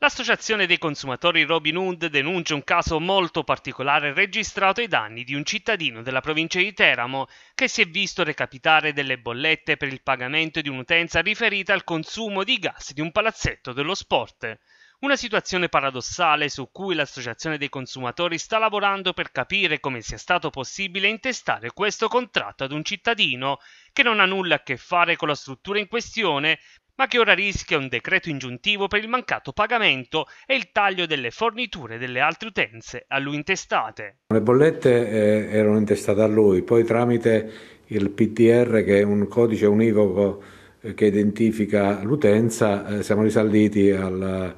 L'associazione dei consumatori Robin Hood denuncia un caso molto particolare registrato ai danni di un cittadino della provincia di Teramo che si è visto recapitare delle bollette per il pagamento di un'utenza riferita al consumo di gas di un palazzetto dello sport. Una situazione paradossale su cui l'associazione dei consumatori sta lavorando per capire come sia stato possibile intestare questo contratto ad un cittadino che non ha nulla a che fare con la struttura in questione, ma che ora rischia un decreto ingiuntivo per il mancato pagamento e il taglio delle forniture delle altre utenze a lui intestate. Le bollette eh, erano intestate a lui, poi tramite il PDR, che è un codice univoco eh, che identifica l'utenza, eh, siamo risaliti al,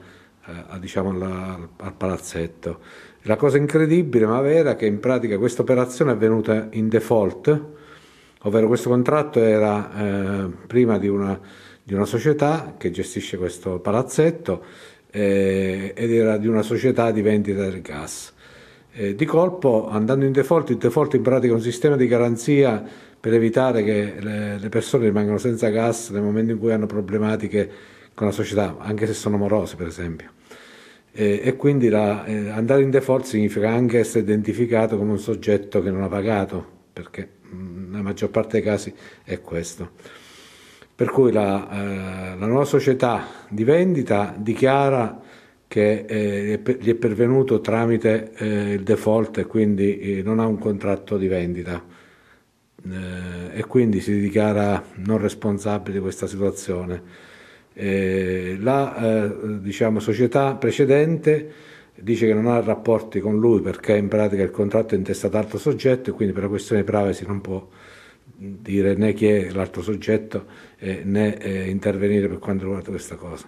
eh, a, diciamo, alla, al palazzetto. La cosa incredibile ma vera è che in pratica questa operazione è avvenuta in default, ovvero questo contratto era eh, prima di una di una società che gestisce questo palazzetto eh, ed era di una società di vendita del gas. Eh, di colpo, andando in default, il default in pratica è un sistema di garanzia per evitare che le, le persone rimangano senza gas nel momento in cui hanno problematiche con la società, anche se sono morose per esempio. Eh, e quindi la, eh, andare in default significa anche essere identificato come un soggetto che non ha pagato, perché mh, mm, nella maggior parte dei casi è questo. Per cui la, eh, la nuova società di vendita dichiara che eh, gli è pervenuto tramite eh, il default e quindi eh, non ha un contratto di vendita eh, e quindi si dichiara non responsabile di questa situazione. Eh, la diciamo, società precedente dice che non ha rapporti con lui perché in pratica il contratto è intestato ad altro soggetto e quindi per la questione privacy non può dire né chi è l'altro soggetto eh, né eh, intervenire per quanto riguarda questa cosa.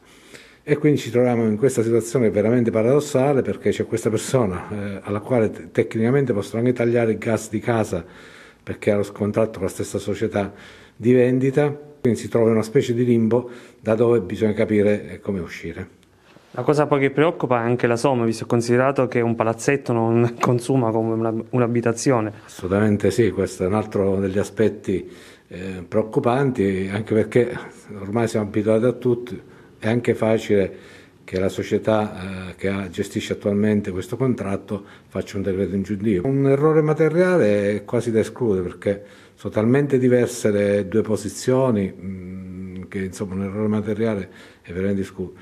E quindi ci troviamo in questa situazione veramente paradossale perché c'è questa persona eh, alla quale te- tecnicamente possono anche tagliare il gas di casa perché ha lo contratto con la stessa società di vendita, quindi si trova in una specie di limbo da dove bisogna capire eh, come uscire. La cosa poi che preoccupa è anche la somma, visto considerato che un palazzetto non consuma come un'abitazione. Assolutamente sì, questo è un altro degli aspetti eh, preoccupanti, anche perché ormai siamo abituati a tutto, è anche facile che la società eh, che ha, gestisce attualmente questo contratto faccia un decreto in giudizio. Un errore materiale è quasi da escludere perché sono talmente diverse le due posizioni mh, mm, che insomma un errore materiale è veramente escluso.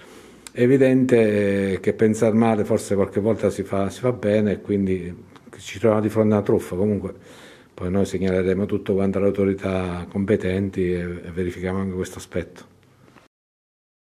È evidente che pensare male forse qualche volta si fa, si fa bene e quindi ci troviamo di fronte a una truffa. Comunque poi noi segnaleremo tutto quanto alle autorità competenti e, e verifichiamo anche questo aspetto.